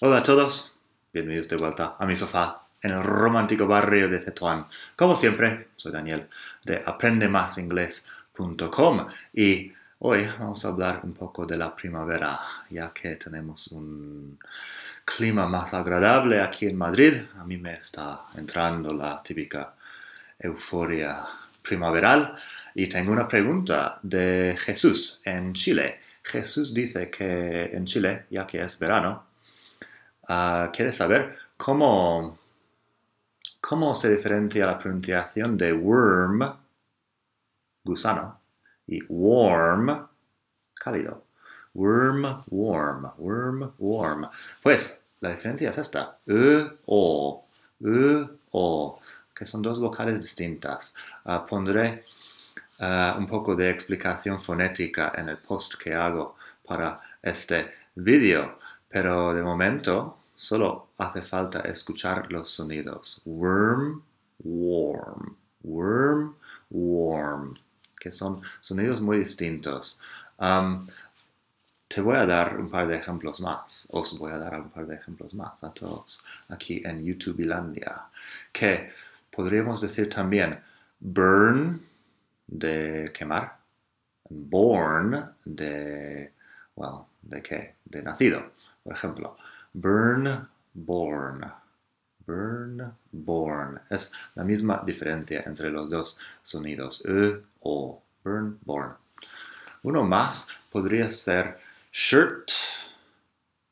Hola a todos, bienvenidos de vuelta a mi sofá en el romántico barrio de Tetuán. Como siempre, soy Daniel de aprendemasingles.com y hoy vamos a hablar un poco de la primavera, ya que tenemos un clima más agradable aquí en Madrid. A mí me está entrando la típica euforia primaveral y tengo una pregunta de Jesús en Chile. Jesús dice que en Chile, ya que es verano, Ah, ¿Quieres saber cómo, cómo se diferencia la pronunciación de worm, gusano, y warm, cálido. Worm, warm, worm, warm. Pues la diferencia es esta. E, o, e, o, que son dos vocales distintas. Ah, pondré ah, un poco de explicación fonética en el post que hago para este vídeo. Pero de momento Solo hace falta escuchar los sonidos. Worm, warm. Worm, warm. Que son sonidos muy distintos. Um, te voy a dar un par de ejemplos más, os voy a dar un par de ejemplos más a todos aquí en YouTubelandia, que podríamos decir también burn de quemar, born de, well, de qué, de nacido, por ejemplo. Burn, born. Burn, born. Es la misma diferencia entre los dos sonidos. E o. Burn, born. Uno más podría ser shirt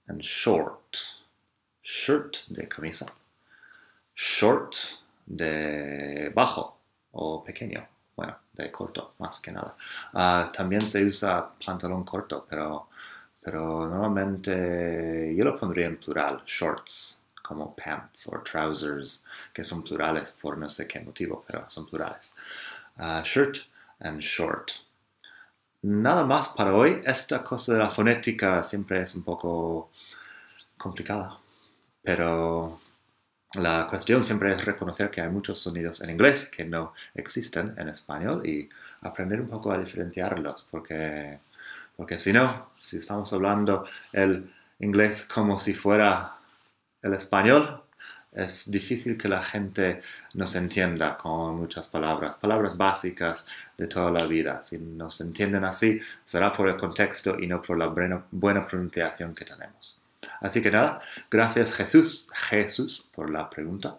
and short. Shirt de camisa. Short de bajo o pequeño. Bueno, de corto, más que nada. Ah, también se usa pantalón corto, pero pero normalmente yo lo pondría en plural, shorts, como pants o trousers, que son plurales por no sé qué motivo, pero son plurales. Ah, shirt and short. Nada más para hoy. Esta cosa de la fonética siempre es un poco complicada, pero la cuestión siempre es reconocer que hay muchos sonidos en inglés que no existen en español y aprender un poco a diferenciarlos, porque porque si no, si estamos hablando el inglés como si fuera el español, es difícil que la gente nos entienda con muchas palabras, palabras básicas de toda la vida. Si nos entienden así, será por el contexto y no por la buena pronunciación que tenemos. Así que nada, gracias Jesús, Jesús por la pregunta.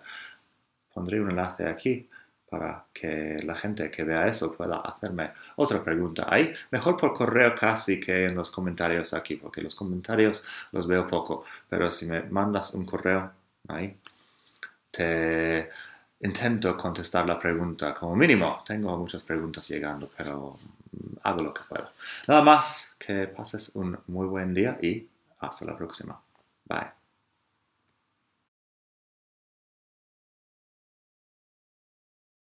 Pondré un enlace aquí para que la gente que vea eso pueda hacerme otra pregunta ahí, mejor por correo casi que en los comentarios aquí, porque los comentarios los veo poco, pero si me mandas un correo ahí, te intento contestar la pregunta como mínimo. Tengo muchas preguntas llegando, pero mm, hago lo que puedo. Nada más, que pases un muy buen día y hasta la próxima. Bye.